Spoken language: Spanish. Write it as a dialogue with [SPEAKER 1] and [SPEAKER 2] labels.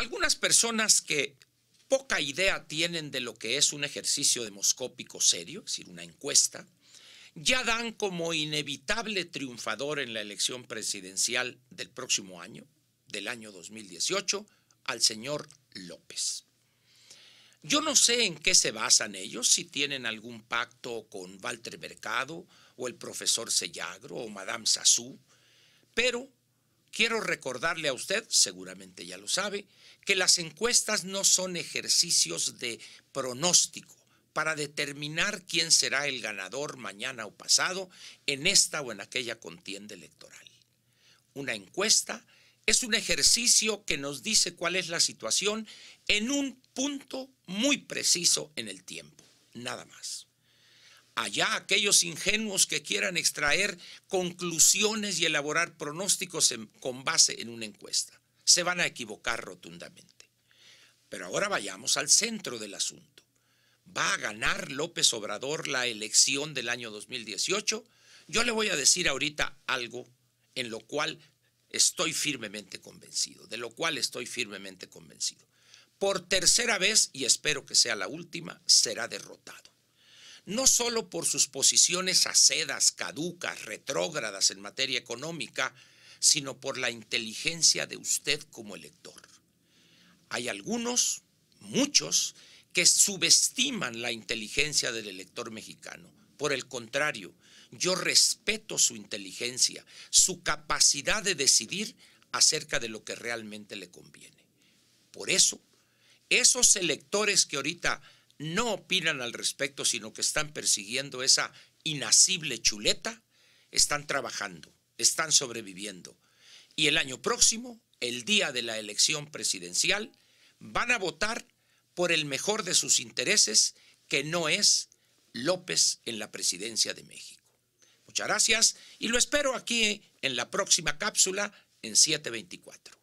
[SPEAKER 1] Algunas personas que poca idea tienen de lo que es un ejercicio demoscópico serio, es decir, una encuesta, ya dan como inevitable triunfador en la elección presidencial del próximo año, del año 2018, al señor López. Yo no sé en qué se basan ellos, si tienen algún pacto con Walter Mercado o el profesor Sellagro o Madame Sassou, pero Quiero recordarle a usted, seguramente ya lo sabe, que las encuestas no son ejercicios de pronóstico para determinar quién será el ganador mañana o pasado en esta o en aquella contienda electoral. Una encuesta es un ejercicio que nos dice cuál es la situación en un punto muy preciso en el tiempo, nada más. Allá aquellos ingenuos que quieran extraer conclusiones y elaborar pronósticos con base en una encuesta. Se van a equivocar rotundamente. Pero ahora vayamos al centro del asunto. ¿Va a ganar López Obrador la elección del año 2018? Yo le voy a decir ahorita algo en lo cual estoy firmemente convencido, de lo cual estoy firmemente convencido. Por tercera vez, y espero que sea la última, será derrotado no solo por sus posiciones acedas, caducas, retrógradas en materia económica, sino por la inteligencia de usted como elector. Hay algunos, muchos, que subestiman la inteligencia del elector mexicano. Por el contrario, yo respeto su inteligencia, su capacidad de decidir acerca de lo que realmente le conviene. Por eso, esos electores que ahorita no opinan al respecto, sino que están persiguiendo esa inasible chuleta, están trabajando, están sobreviviendo. Y el año próximo, el día de la elección presidencial, van a votar por el mejor de sus intereses, que no es López en la presidencia de México. Muchas gracias y lo espero aquí en la próxima cápsula en 724.